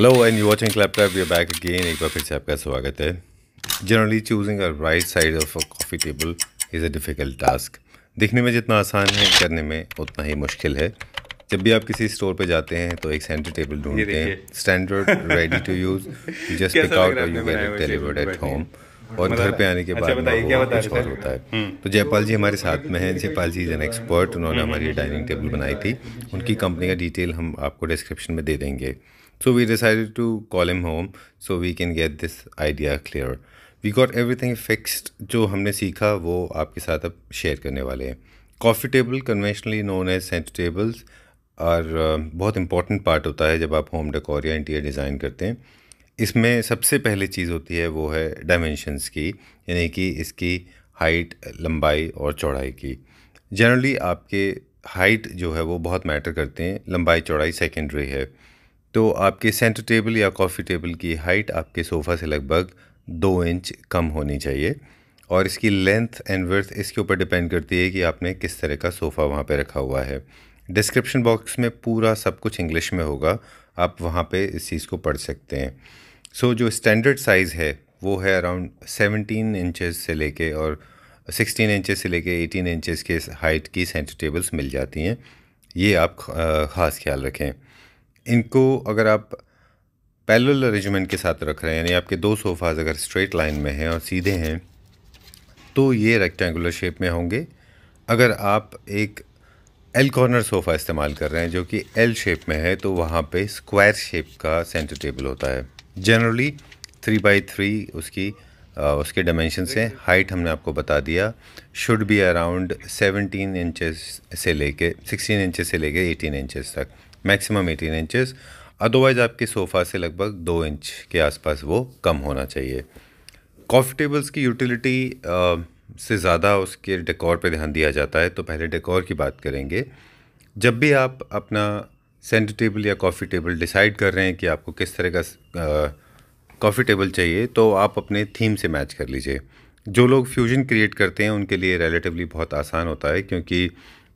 Hello and you watching clap tap back again एक बार फिर से आपका स्वागत है generally choosing a right side of a coffee table is a difficult task दिखने में जितना आसान है करने में उतना ही मुश्किल है जब भी आप किसी स्टोर पे जाते हैं तो एक सेंटर टेबल ढूंढते हैं standard ready to use just pick out और you get delivered at home और घर पे आने के बाद अच्छा होता है हम्म। तो जयपाल जी हमारे साथ में हैं Jaipal ji is an expert उन्होंने हम्म, हम्म, हमारी डाइनिंग टेबल बनाई थी उनकी कंपनी का डिटेल हम आपको डिस्क्रिप्शन में दे देंगे So we decided to call him home so we can get this idea clear. We got everything fixed जो हमने सीखा वो आपके साथ अब शेयर करने वाले हैं coffee table conventionally known as centre tables और बहुत इंपॉर्टेंट पार्ट होता है जब आप होम डेकोर या इंटीरियर डिज़ाइन करते हैं इसमें सबसे पहले चीज़ होती है वो है डायमेंशंस की यानी कि इसकी हाइट लंबाई और चौड़ाई की जनरली आपके हाइट जो है वो बहुत मैटर करते हैं लंबाई चौड़ाई सेकेंडरी है तो आपके सेंटर टेबल या कॉफ़ी टेबल की हाइट आपके सोफ़ा से लगभग दो इंच कम होनी चाहिए और इसकी लेंथ एंड वर्थ इसके ऊपर डिपेंड करती है कि आपने किस तरह का सोफ़ा वहाँ पर रखा हुआ है डिस्क्रिप्शन बॉक्स में पूरा सब कुछ इंग्लिश में होगा आप वहाँ पे इस चीज़ को पढ़ सकते हैं सो so, जो स्टैंडर्ड साइज़ है वो है अराउंड 17 इंचेस से लेके और 16 इंचेस से लेके 18 इंचेस के हाइट की सेंटर टेबल्स मिल जाती हैं ये आप ख़ास ख्याल रखें इनको अगर आप पैरेलल अरेंजमेंट के साथ रख रहे हैं यानी आपके दो सोफ़ाज अगर स्ट्रेट लाइन में हैं और सीधे हैं तो ये रेक्टेंगुलर शेप में होंगे अगर आप एक एल कॉर्नर सोफ़ा इस्तेमाल कर रहे हैं जो कि एल शेप में है तो वहाँ पे स्क्वायर शेप का सेंटर टेबल होता है जनरली थ्री बाई थ्री उसकी आ, उसके डायमेंशन से हाइट हमने आपको बता दिया should be around seventeen inches से लेके सिक्सटीन इंचज से लेके एटीन इंचज तक मैक्सिमम एटीन इंचेस अदरवाइज़ आपके सोफ़ा से लगभग दो इंच के आसपास वो कम होना चाहिए कॉफ़ी टेबल्स की यूटिलिटी से ज़्यादा उसके डेकोर पे ध्यान दिया जाता है तो पहले डेकोर की बात करेंगे जब भी आप अपना सेंटर टेबल या कॉफ़ी टेबल डिसाइड कर रहे हैं कि आपको किस तरह का कॉफ़ी टेबल चाहिए तो आप अपने थीम से मैच कर लीजिए जो लोग फ्यूजन क्रिएट करते हैं उनके लिए रिलेटिवली बहुत आसान होता है क्योंकि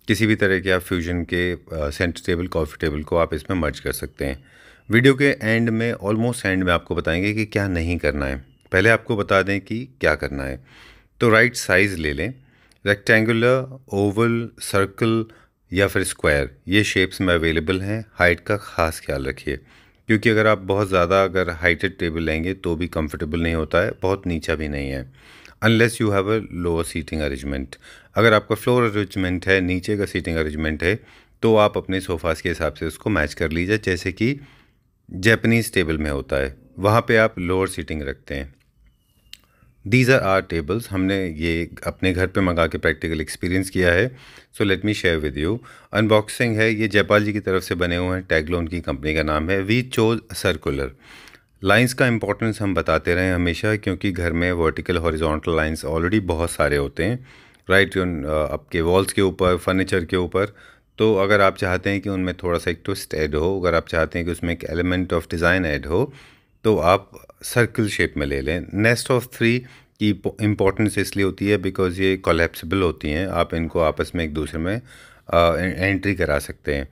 किसी भी तरह के आप फ्यूजन के सेंटर टेबल कॉफ़ी टेबल को आप इसमें मर्ज कर सकते हैं वीडियो के एंड में ऑलमोस्ट एंड में आपको बताएंगे कि क्या नहीं करना है पहले आपको बता दें कि क्या करना है तो राइट साइज़ ले लें रेक्टेंगुलर ओवल सर्कल या फिर स्क्वायर ये शेप्स में अवेलेबल हैं हाइट का ख़ास ख्याल रखिए क्योंकि अगर आप बहुत ज़्यादा अगर हाइटेड टेबल लेंगे तो भी कंफर्टेबल नहीं होता है बहुत नीचा भी नहीं है unless you have a lower seating arrangement अगर आपका फ्लोर अरेंजमेंट है नीचे का सीटिंग अरेंजमेंट है तो आप अपने सोफाज के हिसाब से उसको मैच कर लीजिए जैसे कि जैपनीज़ टेबल में होता है वहाँ पे आप लोअर सीटिंग रखते हैं दीज आर आर टेबल्स हमने ये अपने घर पे मंगा के प्रैक्टिकल एक्सपीरियंस किया है so let me share with you unboxing है ये जयपाल जी की तरफ से बने हुए हैं टैगलोन की कंपनी का नाम है वी चोज सर्कुलर लाइंस का इम्पोर्टेंस हम बताते रहें हमेशा क्योंकि घर में वर्टिकल हॉरिजॉन्टल लाइंस ऑलरेडी बहुत सारे होते हैं राइट आपके वॉल्स के ऊपर फर्नीचर के ऊपर तो अगर आप चाहते हैं कि उनमें थोड़ा सा एक ट्विस्ट ऐड हो अगर आप चाहते हैं कि उसमें एक एलिमेंट ऑफ डिज़ाइन ऐड हो तो आप सर्कल शेप में ले लें नेस्ट ऑफ थ्री की इम्पोर्टेंस इसलिए होती है बिकॉज ये कोलेप्सिबल होती हैं आप इनको आपस में एक दूसरे में एंट्री करा सकते हैं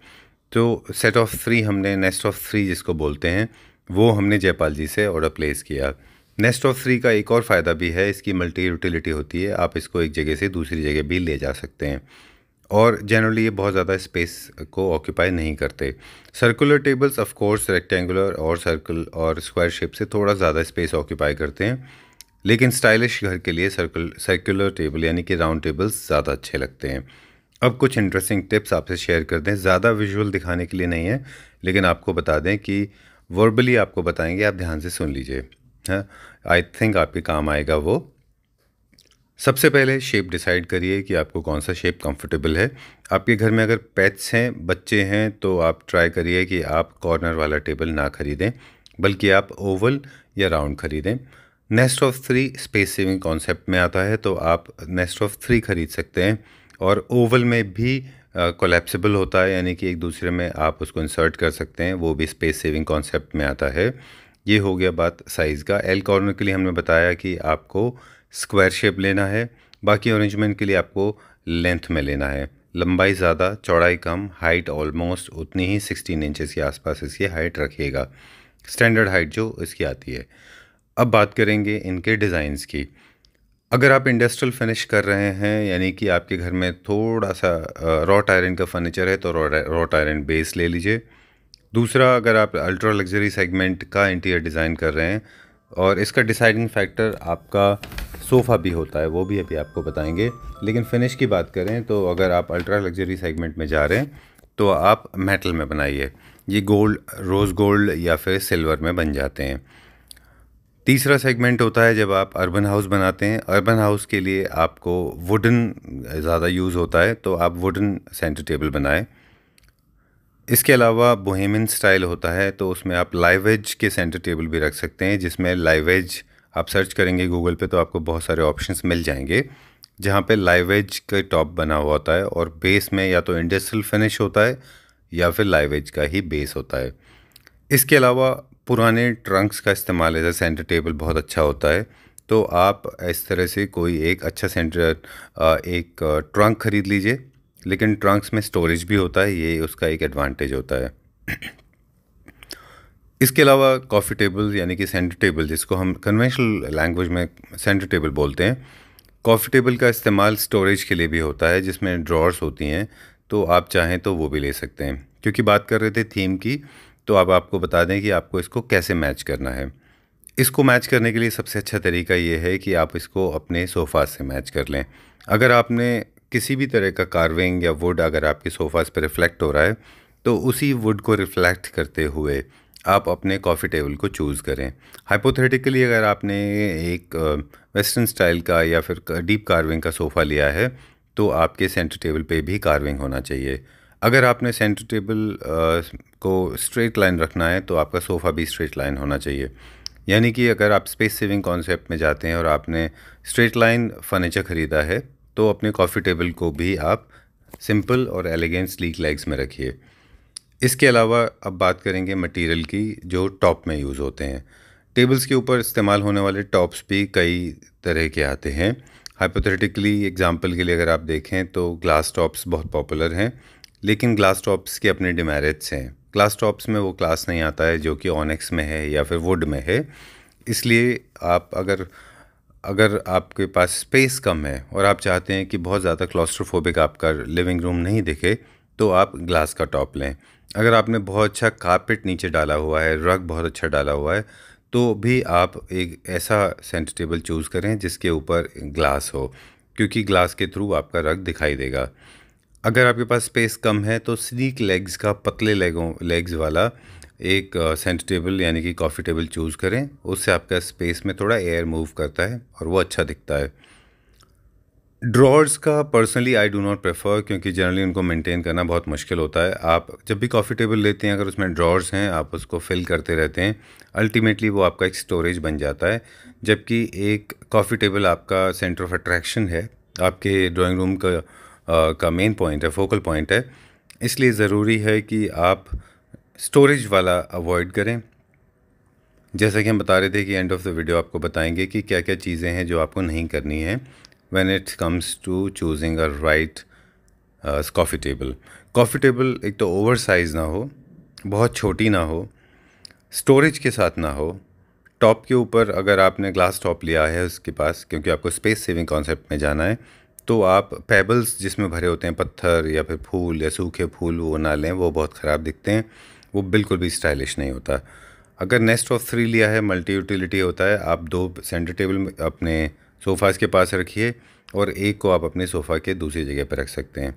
तो सेट ऑफ थ्री हमने नेस्ट ऑफ थ्री जिसको बोलते हैं वो हमने जयपाल जी से ऑर्डर प्लेस किया नेस्ट ऑफ थ्री का एक और फ़ायदा भी है इसकी मल्टी यूटिलिटी होती है आप इसको एक जगह से दूसरी जगह भी ले जा सकते हैं और जनरली ये बहुत ज़्यादा स्पेस को ऑक्यूपाई नहीं करते circular tables of course rectangular और सर्कल और स्क्वायर शेप से थोड़ा ज़्यादा स्पेस ऑक्यूपाई करते हैं लेकिन स्टाइलिश घर के लिए सर्कुल सर्कुलर टेबल यानी कि राउंड टेबल्स ज़्यादा अच्छे लगते हैं अब कुछ इंटरेस्टिंग टिप्स आपसे शेयर कर दें ज़्यादा विजुअल दिखाने के लिए नहीं है लेकिन आपको बता दें कि वर्बली आपको बताएंगे आप ध्यान से सुन लीजिए हाँ आई थिंक आपके काम आएगा वो सबसे पहले शेप डिसाइड करिए कि आपको कौन सा शेप कंफर्टेबल है आपके घर में अगर पेट्स हैं बच्चे हैं तो आप ट्राई करिए कि आप कॉर्नर वाला टेबल ना खरीदें बल्कि आप ओवल या राउंड खरीदें nest of three space saving concept में आता है तो आप नेस्ट ऑफ थ्री खरीद सकते हैं और ओवल में भी कोलेप्सिबल होता है यानी कि एक दूसरे में आप उसको इंसर्ट कर सकते हैं वो भी स्पेस सेविंग कॉन्सेप्ट में आता है ये हो गया बात साइज़ का एल कॉर्नर के लिए हमने बताया कि आपको स्क्वायर शेप लेना है बाकी अरेंजमेंट के लिए आपको लेंथ में लेना है लंबाई ज़्यादा चौड़ाई कम हाइट ऑलमोस्ट उतनी ही सिक्सटीन इंचज़ के आसपास इसकी हाइट रखिएगा स्टैंडर्ड हाइट जो इसकी आती है अब बात करेंगे इनके डिज़ाइंस की अगर आप इंडस्ट्रियल फिनिश कर रहे हैं यानी कि आपके घर में थोड़ा सा रॉट आयरन का फर्नीचर है तो रॉट आयरन बेस ले लीजिए दूसरा अगर आप अल्ट्रा लग्जरी सेगमेंट का इंटीरियर डिज़ाइन कर रहे हैं और इसका डिसाइडिंग फैक्टर आपका सोफ़ा भी होता है वो भी अभी आपको बताएंगे लेकिन फिनिश की बात करें तो अगर आप अल्ट्रा लग्जरी सेगमेंट में जा रहे हैं तो आप मेटल में बनाइए ये गोल्ड रोज़ गोल्ड या फिर सिल्वर में बन जाते हैं तीसरा सेगमेंट होता है जब आप अर्बन हाउस बनाते हैं अर्बन हाउस के लिए आपको वुडन ज़्यादा यूज़ होता है तो आप वुडन सेंटर टेबल बनाएं इसके अलावा बोहेमिन स्टाइल होता है तो उसमें आप लाइवेज के सेंटर टेबल भी रख सकते हैं जिसमें लाइवेज आप सर्च करेंगे गूगल पे तो आपको बहुत सारे ऑप्शंस मिल जाएंगे जहाँ पे लाइवेज का टॉप बना हुआ होता है और बेस में या तो इंडस्ट्रियल फिनिश होता है या फिर लाइवेज का ही बेस होता है इसके अलावा पुराने ट्रंक्स का इस्तेमाल है सेंटर टेबल बहुत अच्छा होता है तो आप इस तरह से कोई एक अच्छा सेंटर एक ट्रंक ख़रीद लीजिए लेकिन ट्रंक्स में स्टोरेज भी होता है ये उसका एक एडवांटेज होता है इसके अलावा कॉफ़ी टेबल यानी कि सेंटर टेबल जिसको हम कन्वेंशनल लैंग्वेज में सेंटर टेबल बोलते हैं कॉफ़ी टेबल का इस्तेमाल स्टोरेज के लिए भी होता है जिसमें ड्रॉर्स होती हैं तो आप चाहें तो वो भी ले सकते हैं क्योंकि बात कर रहे थे थीम की तो अब आपको बता दें कि आपको इसको कैसे मैच करना है इसको मैच करने के लिए सबसे अच्छा तरीका ये है कि आप इसको अपने सोफ़ा से मैच कर लें अगर आपने किसी भी तरह का कार्विंग या वुड अगर आपके सोफ़ाज पर रिफ़्लेक्ट हो रहा है तो उसी वुड को रिफ़्लेक्ट करते हुए आप अपने कॉफ़ी टेबल को चूज़ करें हाइपोथेटिकली अगर आपने एक वेस्टर्न स्टाइल का या फिर डीप कार्विंग का सोफ़ा लिया है तो आपके सेंटर टेबल पे भी कार्विंग होना चाहिए अगर आपने सेंटर टेबल को स्ट्रेट लाइन रखना है तो आपका सोफ़ा भी स्ट्रेट लाइन होना चाहिए यानी कि अगर आप स्पेस सेविंग कॉन्सेप्ट में जाते हैं और आपने स्ट्रेट लाइन फर्नीचर ख़रीदा है तो अपने कॉफ़ी टेबल को भी आप सिंपल और एलिगेंट स्लीक लेग्स में रखिए इसके अलावा अब बात करेंगे मटेरियल की जो टॉप में यूज़ होते हैं टेबल्स के ऊपर इस्तेमाल होने वाले टॉप्स भी कई तरह के आते हैं हाइपोथेटिकली एग्जांपल के लिए अगर आप देखें तो ग्लास टॉप्स बहुत पॉपुलर हैं लेकिन ग्लास टॉप्स के अपने डिमेरिट्स हैं ग्लास टॉप्स में वो क्लास नहीं आता है जो कि ऑनेक्स में है या फिर वुड में है इसलिए आप अगर अगर आपके पास स्पेस कम है और आप चाहते हैं कि बहुत ज़्यादा क्लॉस्ट्रोफोबिक आपका लिविंग रूम नहीं दिखे तो आप ग्लास का टॉप लें अगर आपने बहुत अच्छा कारपेट नीचे डाला हुआ है रग बहुत अच्छा डाला हुआ है तो भी आप एक ऐसा सेंटर टेबल चूज़ करें जिसके ऊपर ग्लास हो क्योंकि ग्लास के थ्रू आपका रग दिखाई देगा अगर आपके पास स्पेस कम है तो स्नीक लेग्स का पतले लेगों लेग्स वाला एक सेंट टेबल यानी कि कॉफ़ी टेबल चूज़ करें उससे आपका स्पेस में थोड़ा एयर मूव करता है और वो अच्छा दिखता है ड्रॉर्स का personally I do not prefer क्योंकि जनरली उनको मेंटेन करना बहुत मुश्किल होता है आप जब भी कॉफ़ी टेबल लेते हैं अगर उसमें ड्रॉर्स हैं आप उसको फिल करते रहते हैं अल्टीमेटली वो आपका एक स्टोरेज बन जाता है जबकि एक कॉफ़ी टेबल आपका सेंटर ऑफ अट्रैक्शन है आपके ड्राइंग रूम का का मेन पॉइंट है फोकल पॉइंट है इसलिए ज़रूरी है कि आप स्टोरेज वाला अवॉइड करें जैसा कि हम बता रहे थे कि एंड ऑफ द वीडियो आपको बताएंगे कि क्या क्या चीज़ें हैं जो आपको नहीं करनी है when it comes to choosing a right coffee table coffee table एक तो ओवर साइज़ ना हो बहुत छोटी ना हो स्टोरेज के साथ ना हो टॉप के ऊपर अगर आपने ग्लास टॉप लिया है उसके पास क्योंकि आपको स्पेस सेविंग कॉन्सेप्ट में जाना है तो आप पेबल्स जिसमें भरे होते हैं पत्थर या फिर फूल या सूखे फूल वो ना लें वो बहुत ख़राब दिखते हैं वो बिल्कुल भी स्टाइलिश नहीं होता अगर नेस्ट ऑफ थ्री लिया है मल्टी यूटिलिटी होता है आप दो सेंटर टेबल अपने सोफ़ाज़ के पास रखिए और एक को आप अपने सोफ़ा के दूसरी जगह पर रख सकते हैं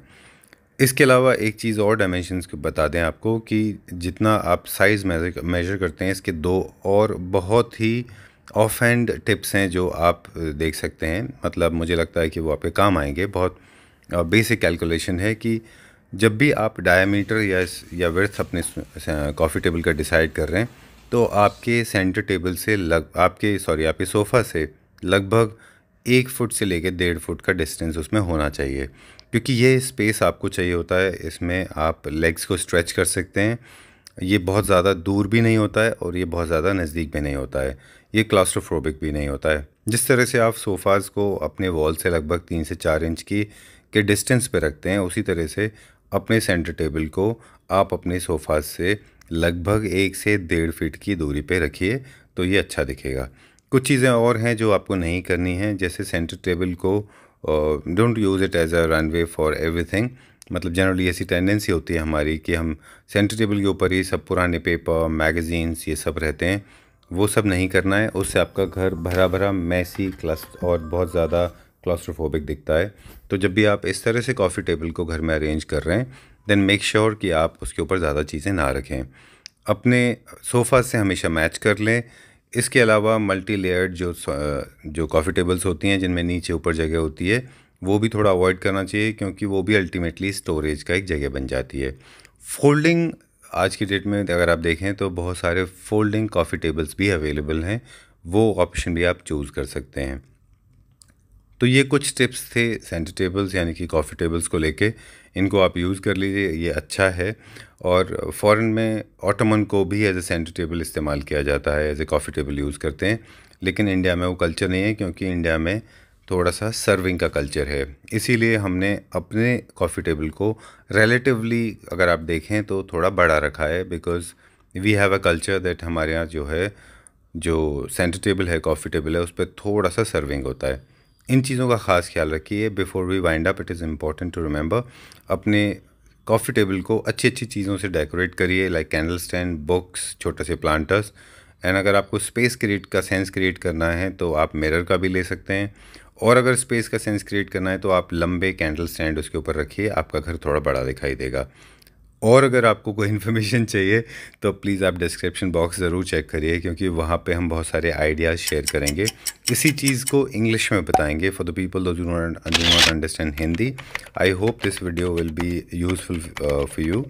इसके अलावा एक चीज़ और डायमेंशन बता दें आपको कि जितना आप साइज़ मेज़र करते हैं इसके दो और बहुत ही ऑफ हैंड टिप्स हैं जो आप देख सकते हैं मतलब मुझे लगता है कि वो आपके काम आएंगे बहुत बेसिक कैलकुलेशन है कि जब भी आप डायमीटर या या वर्थ अपने कॉफ़ी टेबल का डिसाइड कर रहे हैं तो आपके सेंटर टेबल से लग आपके सॉरी आपके सोफ़ा से लगभग एक फुट से लेकर डेढ़ फुट का डिस्टेंस उसमें होना चाहिए क्योंकि ये स्पेस आपको चाहिए होता है इसमें आप लेग्स को स्ट्रेच कर सकते हैं ये बहुत ज़्यादा दूर भी नहीं होता है और ये बहुत ज़्यादा नज़दीक भी नहीं होता है ये क्लास्ट्रोफ्रोबिक भी नहीं होता है जिस तरह से आप सोफ़ाज़ को अपने वॉल से लगभग तीन से चार इंच की के डिस्टेंस पर रखते हैं उसी तरह से अपने सेंटर टेबल को आप अपने सोफ़ाज से लगभग एक से डेढ़ फीट की दूरी पर रखिए तो ये अच्छा दिखेगा कुछ चीज़ें और हैं जो आपको नहीं करनी हैं जैसे सेंटर टेबल को don't use it as a runway for everything मतलब जनरली ऐसी टेंडेंसी होती है हमारी कि हम सेंटर टेबल के ऊपर ही सब पुराने पेपर मैगज़ीन्स ये सब रहते हैं वो सब नहीं करना है उससे आपका घर भरा भरा मैसी क्लस और बहुत ज़्यादा क्लास्ट्रोफोबिक दिखता है तो जब भी आप इस तरह से कॉफ़ी टेबल को घर में अरेंज कर रहे हैं देन मेक श्योर कि आप उसके ऊपर ज़्यादा चीज़ें ना रखें अपने सोफ़ा से हमेशा मैच कर लें इसके अलावा मल्टी लेयर्ड जो जो कॉफ़ी टेबल्स होती हैं जिनमें नीचे ऊपर जगह होती है वो भी थोड़ा अवॉइड करना चाहिए क्योंकि वो भी अल्टीमेटली स्टोरेज का एक जगह बन जाती है फोल्डिंग आज की डेट में अगर आप देखें तो बहुत सारे फोल्डिंग कॉफ़ी टेबल्स भी अवेलेबल हैं वो ऑप्शन भी आप चूज़ कर सकते हैं तो ये कुछ टिप्स थे सेंटर टेबल्स यानी कि कॉफ़ी टेबल्स को लेके इनको आप यूज़ कर लीजिए ये अच्छा है और फ़ॉरेन में ऑटोमन को भी एज ए सेंटर टेबल इस्तेमाल किया जाता है as a coffee table use करते हैं लेकिन इंडिया में वो कल्चर नहीं है क्योंकि इंडिया में थोड़ा सा सर्विंग का कल्चर है इसीलिए हमने अपने कॉफ़ी टेबल को रिलेटिवली अगर आप देखें तो थोड़ा बड़ा रखा है because we have a culture that हमारे यहाँ जो है जो सेंटर टेबल है कॉफ़ी टेबल है उस पर थोड़ा सा सर्विंग होता है इन चीज़ों का ख़ास ख्याल रखिए before we wind up it is important to remember अपने कॉफ़ी टेबल को अच्छी अच्छी चीज़ों से डेकोरेट करिए लाइक कैंडल स्टैंड बुक्स छोटे से प्लांटर्स एंड अगर आपको स्पेस क्रिएट का सेंस क्रिएट करना है तो आप मिरर का भी ले सकते हैं और अगर स्पेस का सेंस क्रिएट करना है तो आप लंबे कैंडल स्टैंड उसके ऊपर रखिए आपका घर थोड़ा बड़ा दिखाई देगा और अगर आपको कोई इन्फॉर्मेशन चाहिए तो प्लीज़ आप डिस्क्रिप्शन बॉक्स ज़रूर चेक करिए क्योंकि वहाँ पे हम बहुत सारे आइडियाज़ शेयर करेंगे इसी चीज़ को इंग्लिश में बताएंगे for the people do do not understand Hindi I hope this video will be useful for you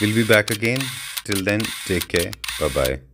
will be back again till then take care bye bye